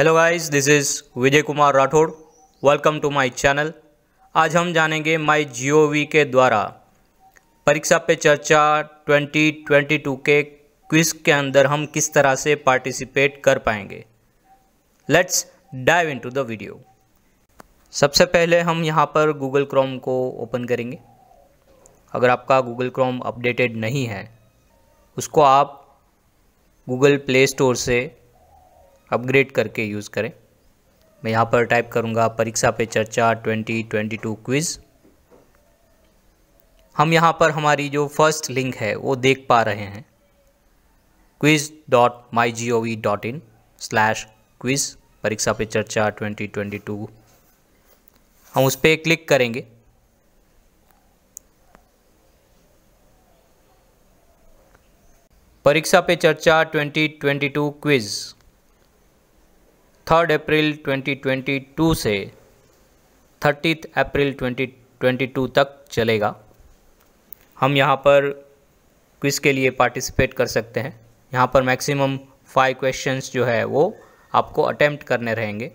Hello guys this is Vijay Kumar Rathore welcome to my channel आज हम जानेंगे माई जी के द्वारा परीक्षा पे चर्चा 2022 के क्विज के अंदर हम किस तरह से पार्टिसिपेट कर पाएंगे let's dive into the video सबसे पहले हम यहाँ पर गूगल क्रोम को ओपन करेंगे अगर आपका गूगल क्रोम अपडेटेड नहीं है उसको आप गूगल प्ले स्टोर से अपग्रेड करके यूज़ करें मैं यहाँ पर टाइप करूँगा परीक्षा पे चर्चा 2022 क्विज़ हम यहाँ पर हमारी जो फर्स्ट लिंक है वो देख पा रहे हैं quiz dot my G O V dot in slash quiz Pariksha Pe चर्चा 2022 हम उस पर क्लिक करेंगे परीक्षा पे चर्चा 2022 क्विज़ थर्ड अप्रैल 2022 से थर्टीथ अप्रैल 2022 तक चलेगा हम यहाँ पर क्विज़ के लिए पार्टिसिपेट कर सकते हैं यहाँ पर मैक्सिमम फाइव क्वेश्चंस जो है वो आपको अटैम्प्ट करने रहेंगे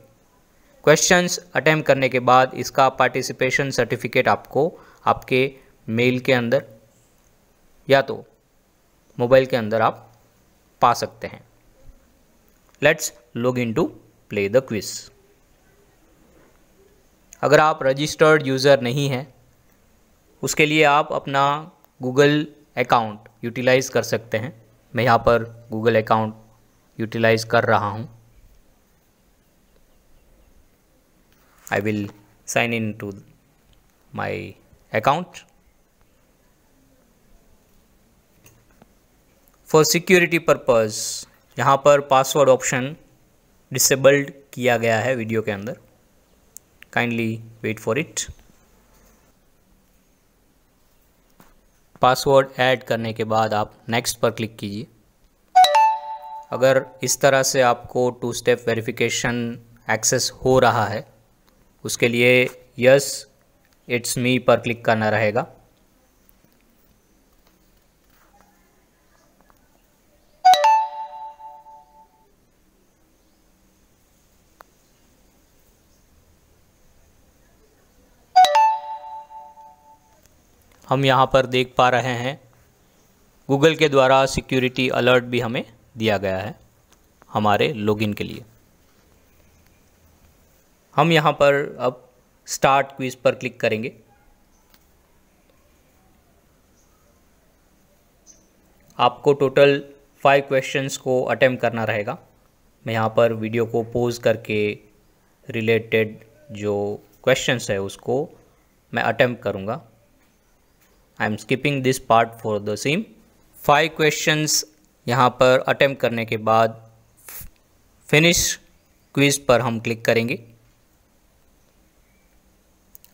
क्वेश्चंस अटैम्प्ट करने के बाद इसका पार्टिसिपेशन सर्टिफिकेट आपको आपके मेल के अंदर या तो मोबाइल के अंदर आप पा सकते हैं let's log in to play the quiz अगर आप रजिस्टर्ड यूज़र नहीं हैं उसके लिए आप अपना गूगल अकाउंट यूटिलाइज़ कर सकते हैं मैं यहाँ पर गूगल अकाउंट यूटिलाइज़ कर रहा हूँ I will sign in to my account for security purpose यहाँ पर पासवर्ड ऑप्शन डिसेबल्ड किया गया है वीडियो के अंदर kindly wait for it password add करने के बाद आप नेक्स्ट पर क्लिक कीजिए अगर इस तरह से आपको टू स्टेप वेरिफिकेशन एक्सेस हो रहा है उसके लिए यस इट्स मी पर क्लिक करना रहेगा हम यहाँ पर देख पा रहे हैं गूगल के द्वारा सिक्योरिटी अलर्ट भी हमें दिया गया है हमारे लॉगिन के लिए हम यहाँ पर अब स्टार्ट क्विज़ पर क्लिक करेंगे आपको टोटल फाइव क्वेश्चंस को अटेम्प्ट करना रहेगा मैं यहाँ पर वीडियो को पोज करके रिलेटेड जो क्वेश्चंस है उसको मैं अटेम्प्ट करूँगा I am skipping this part for the same five questions यहाँ पर अटेम्प्ट करने के बाद फिनिश क्विज पर हम क्लिक करेंगे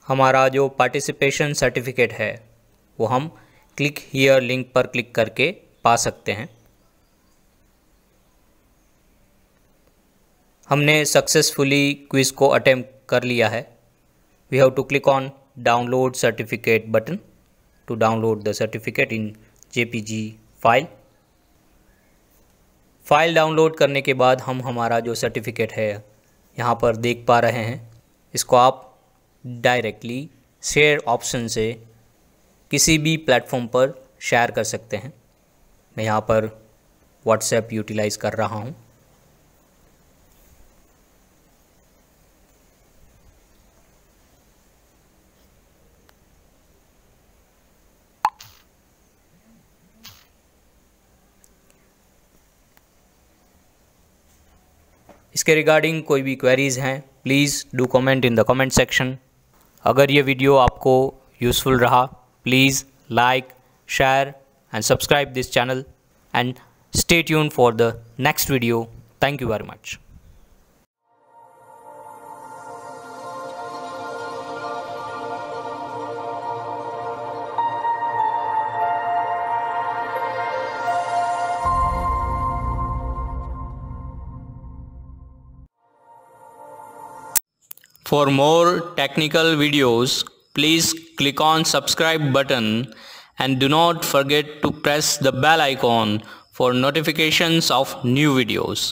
हमारा जो पार्टिसिपेशन सर्टिफिकेट है वो हम क्लिक हियर लिंक पर क्लिक करके पा सकते हैं हमने सक्सेसफुली क्विज़ को अटेम्प्ट कर लिया है we have to click on download certificate button to download the certificate in JPG file file download करने के बाद हम हमारा जो सर्टिफिकेट है यहाँ पर देख पा रहे हैं इसको आप डायरेक्टली शेयर ऑप्शन से किसी भी प्लेटफॉर्म पर शेयर कर सकते हैं मैं यहाँ पर व्हाट्सएप यूटिलाइज़ कर रहा हूँ इसके रिगार्डिंग कोई भी क्वेरीज हैं please do comment in the comment section अगर ये वीडियो आपको यूज़फुल रहा please like share and subscribe this channel and stay यून for the next video thank you very much For more technical videos, please click on subscribe button and do not forget to press the bell icon for notifications of new videos.